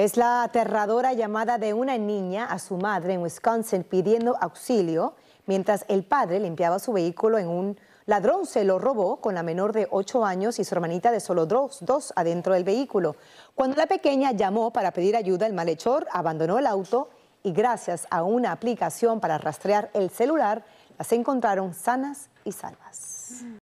Es la aterradora llamada de una niña a su madre en Wisconsin pidiendo auxilio mientras el padre limpiaba su vehículo en un ladrón se lo robó con la menor de 8 años y su hermanita de solo dos, adentro del vehículo. Cuando la pequeña llamó para pedir ayuda, el malhechor abandonó el auto y gracias a una aplicación para rastrear el celular, las encontraron sanas y salvas.